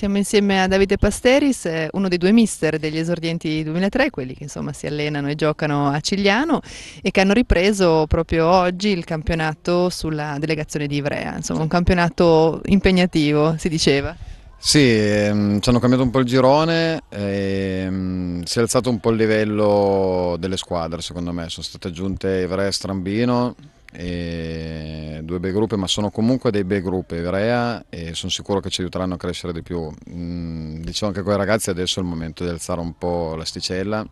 Siamo insieme a Davide Pasteris, eh, uno dei due mister degli esordienti 2003, quelli che insomma si allenano e giocano a Cigliano e che hanno ripreso proprio oggi il campionato sulla delegazione di Ivrea, insomma un campionato impegnativo si diceva. Sì, ehm, ci hanno cambiato un po' il girone, ehm, si è alzato un po' il livello delle squadre secondo me, sono state aggiunte Ivrea e Strambino e due bei gruppi, ma sono comunque dei bei gruppi, Rea, e sono sicuro che ci aiuteranno a crescere di più. Mm, diciamo anche con i ragazzi adesso è il momento di alzare un po' l'asticella,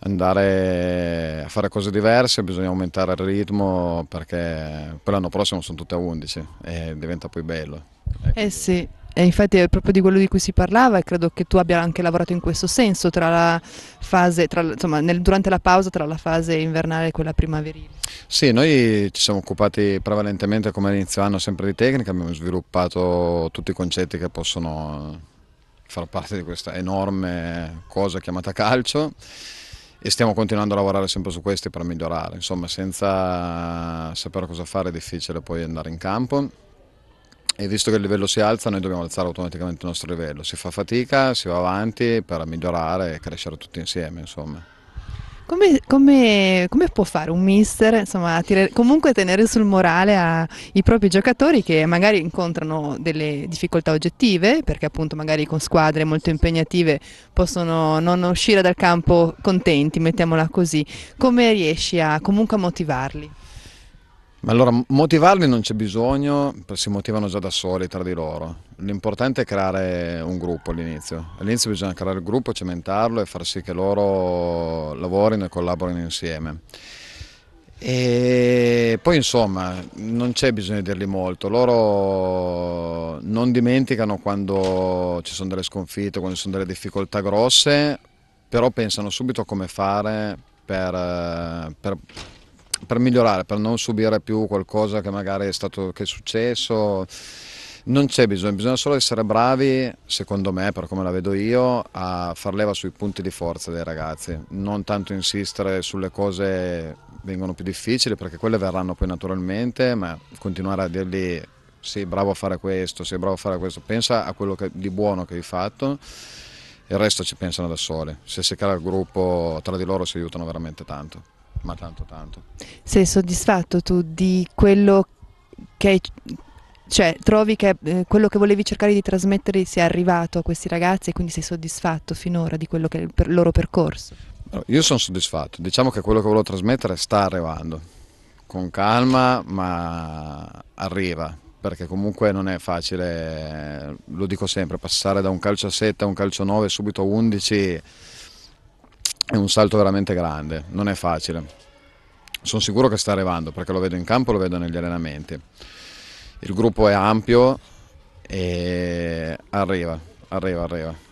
andare a fare cose diverse, bisogna aumentare il ritmo perché poi l'anno prossimo sono tutte a 11 e diventa poi bello. Ecco. Eh sì. E eh, infatti è proprio di quello di cui si parlava e credo che tu abbia anche lavorato in questo senso tra la fase, tra, insomma, nel, durante la pausa tra la fase invernale e quella primaverile. Sì, noi ci siamo occupati prevalentemente come all'inizio anno sempre di tecnica, abbiamo sviluppato tutti i concetti che possono far parte di questa enorme cosa chiamata calcio e stiamo continuando a lavorare sempre su questi per migliorare, insomma senza sapere cosa fare è difficile poi andare in campo e visto che il livello si alza noi dobbiamo alzare automaticamente il nostro livello, si fa fatica, si va avanti per migliorare e crescere tutti insieme insomma. Come, come, come, può fare un mister, insomma, tirare, comunque tenere sul morale i propri giocatori che magari incontrano delle difficoltà oggettive, perché appunto magari con squadre molto impegnative possono non uscire dal campo contenti, mettiamola così. Come riesci a, comunque a motivarli? Ma allora motivarli non c'è bisogno, si motivano già da soli tra di loro. L'importante è creare un gruppo all'inizio. All'inizio bisogna creare il gruppo, cementarlo e far sì che loro lavorino e collaborino insieme. E poi insomma non c'è bisogno di dirgli molto, loro non dimenticano quando ci sono delle sconfitte, quando ci sono delle difficoltà grosse, però pensano subito a come fare per, eh, per per migliorare, per non subire più qualcosa che magari è, stato, che è successo. Non c'è bisogno, bisogna solo essere bravi, secondo me, per come la vedo io, a far leva sui punti di forza dei ragazzi, non tanto insistere sulle cose che vengono più difficili perché quelle verranno poi naturalmente, ma continuare a dirgli sei bravo a fare questo, sei bravo a fare questo, pensa a quello che, di buono che hai fatto il resto ci pensano da soli. Se si crea il gruppo tra di loro si aiutano veramente tanto ma tanto tanto. Sei soddisfatto tu di quello che cioè trovi che eh, quello che volevi cercare di trasmettere sia arrivato a questi ragazzi e quindi sei soddisfatto finora di quello che è il per loro percorso? Io sono soddisfatto, diciamo che quello che volevo trasmettere sta arrivando, con calma ma arriva, perché comunque non è facile, lo dico sempre, passare da un calcio a 7 a un calcio a 9 subito a 11 è un salto veramente grande, non è facile. Sono sicuro che sta arrivando perché lo vedo in campo, lo vedo negli allenamenti. Il gruppo è ampio e arriva, arriva, arriva.